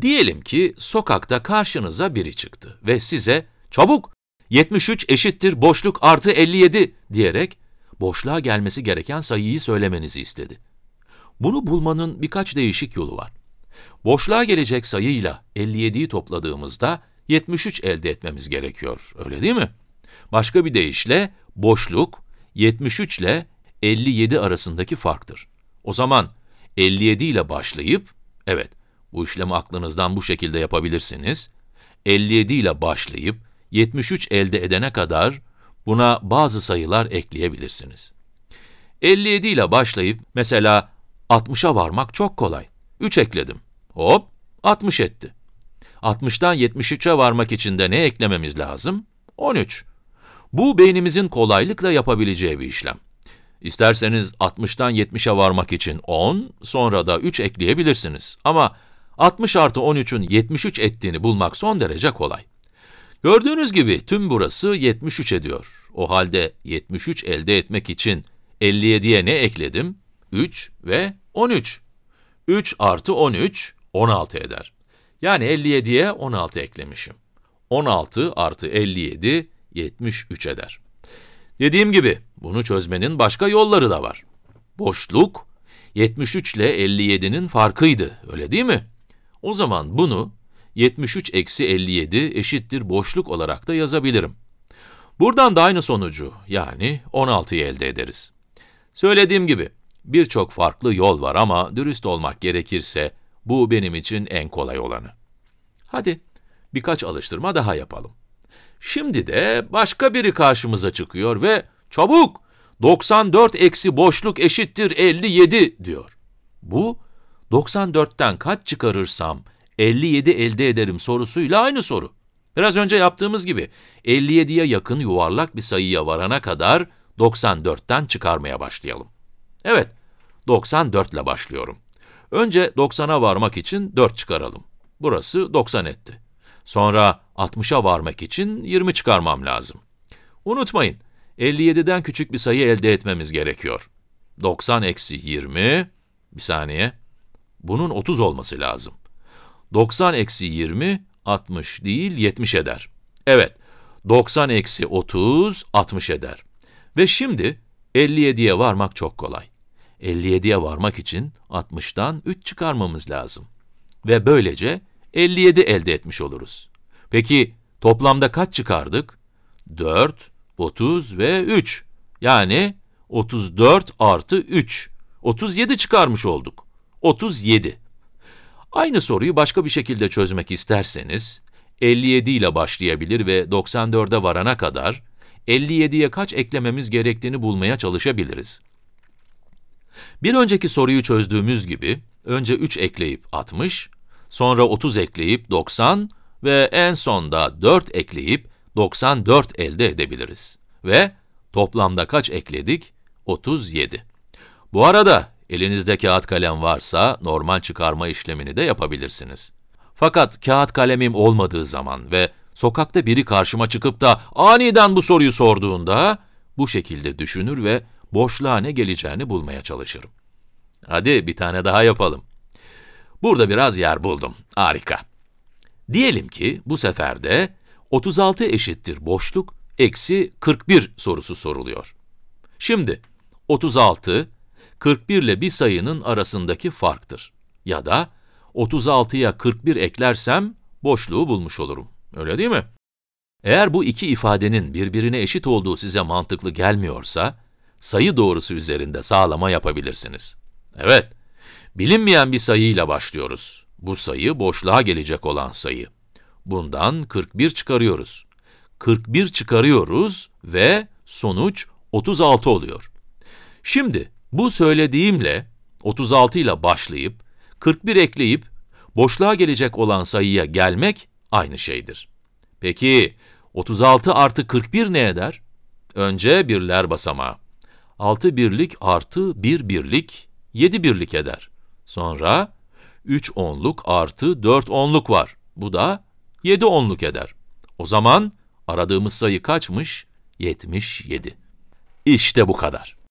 Diyelim ki sokakta karşınıza biri çıktı ve size çabuk 73 eşittir boşluk artı 57 diyerek boşluğa gelmesi gereken sayıyı söylemenizi istedi. Bunu bulmanın birkaç değişik yolu var. Boşluğa gelecek sayıyla 57'yi topladığımızda 73 elde etmemiz gerekiyor, öyle değil mi? Başka bir deyişle boşluk 73 ile 57 arasındaki farktır. O zaman 57 ile başlayıp, evet bu işlemi aklınızdan bu şekilde yapabilirsiniz. 57 ile başlayıp 73 elde edene kadar buna bazı sayılar ekleyebilirsiniz. 57 ile başlayıp mesela 60'a varmak çok kolay. 3 ekledim. Hop 60 etti. 60'tan 73'e varmak için de ne eklememiz lazım? 13. Bu beynimizin kolaylıkla yapabileceği bir işlem. İsterseniz 60'tan 70'e varmak için 10, sonra da 3 ekleyebilirsiniz. Ama 60 artı 13'ün 73 ettiğini bulmak son derece kolay. Gördüğünüz gibi tüm burası 73 ediyor. O halde 73 elde etmek için 57'ye ne ekledim? 3 ve 13. 3 artı 13, 16 eder. Yani 57'ye 16 eklemişim. 16 artı 57, 73 eder. Dediğim gibi bunu çözmenin başka yolları da var. Boşluk, 73 ile 57'nin farkıydı, öyle değil mi? O zaman bunu 73 eksi 57 eşittir boşluk olarak da yazabilirim. Buradan da aynı sonucu yani 16'yı elde ederiz. Söylediğim gibi birçok farklı yol var ama dürüst olmak gerekirse bu benim için en kolay olanı. Hadi birkaç alıştırma daha yapalım. Şimdi de başka biri karşımıza çıkıyor ve çabuk 94 eksi boşluk eşittir 57 diyor. Bu 94'ten kaç çıkarırsam 57 elde ederim sorusuyla aynı soru. Biraz önce yaptığımız gibi 57'ye yakın yuvarlak bir sayıya varana kadar 94'ten çıkarmaya başlayalım. Evet, 94 ile başlıyorum. Önce 90'a varmak için 4 çıkaralım. Burası 90 etti. Sonra 60'a varmak için 20 çıkarmam lazım. Unutmayın, 57'den küçük bir sayı elde etmemiz gerekiyor. 90 eksi 20, bir saniye, bunun 30 olması lazım. 90 eksi 20, 60 değil 70 eder. Evet, 90 eksi 30, 60 eder. Ve şimdi 57'ye varmak çok kolay. 57'ye varmak için 60'tan 3 çıkarmamız lazım. Ve böylece 57 elde etmiş oluruz. Peki toplamda kaç çıkardık? 4, 30 ve 3. Yani 34 artı 3. 37 çıkarmış olduk. 37. Aynı soruyu başka bir şekilde çözmek isterseniz, 57 ile başlayabilir ve 94'e varana kadar 57'ye kaç eklememiz gerektiğini bulmaya çalışabiliriz. Bir önceki soruyu çözdüğümüz gibi, önce 3 ekleyip 60, sonra 30 ekleyip 90 ve en sonda 4 ekleyip 94 elde edebiliriz. Ve toplamda kaç ekledik? 37. Bu arada Elinizde kağıt kalem varsa normal çıkarma işlemini de yapabilirsiniz. Fakat kağıt kalemim olmadığı zaman ve sokakta biri karşıma çıkıp da aniden bu soruyu sorduğunda bu şekilde düşünür ve boşluğa ne geleceğini bulmaya çalışırım. Hadi bir tane daha yapalım. Burada biraz yer buldum. Harika. Diyelim ki bu sefer de 36 eşittir boşluk eksi 41 sorusu soruluyor. Şimdi 36 41 ile bir sayının arasındaki farktır. Ya da 36'ya 41 eklersem boşluğu bulmuş olurum. Öyle değil mi? Eğer bu iki ifadenin birbirine eşit olduğu size mantıklı gelmiyorsa, sayı doğrusu üzerinde sağlama yapabilirsiniz. Evet, bilinmeyen bir sayıyla başlıyoruz. Bu sayı boşluğa gelecek olan sayı. Bundan 41 çıkarıyoruz. 41 çıkarıyoruz ve sonuç 36 oluyor. Şimdi bu söylediğimle 36 ile başlayıp 41 ekleyip boşluğa gelecek olan sayıya gelmek aynı şeydir. Peki 36 artı 41 ne eder? Önce birler basamağı. 6 birlik artı 1 birlik 7 birlik eder. Sonra 3 onluk artı 4 onluk var. Bu da 7 onluk eder. O zaman aradığımız sayı kaçmış? 77. İşte bu kadar.